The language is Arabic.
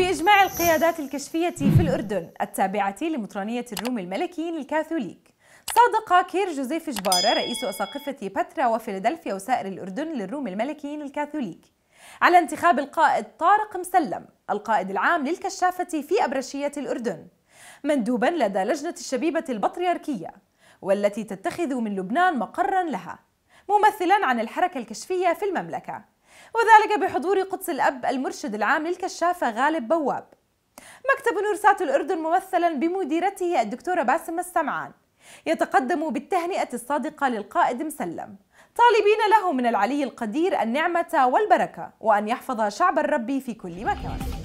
بإجماع القيادات الكشفية في الأردن التابعة لمطرانية الروم الملكيين الكاثوليك صادق كير جوزيف جبارة رئيس أساقفة باترا وفيلادلفيا وسائر الأردن للروم الملكيين الكاثوليك على انتخاب القائد طارق مسلم القائد العام للكشافة في أبرشية الأردن مندوبا لدى لجنة الشبيبة البطريركية والتي تتخذ من لبنان مقرا لها ممثلا عن الحركة الكشفية في المملكة وذلك بحضور قدس الأب المرشد العام للكشافة غالب بواب مكتب نورسات الأردن ممثلا بمديرته الدكتورة باسم السمعان يتقدم بالتهنئة الصادقة للقائد مسلم طالبين له من العلي القدير النعمة والبركة وأن يحفظ شعب الرب في كل مكان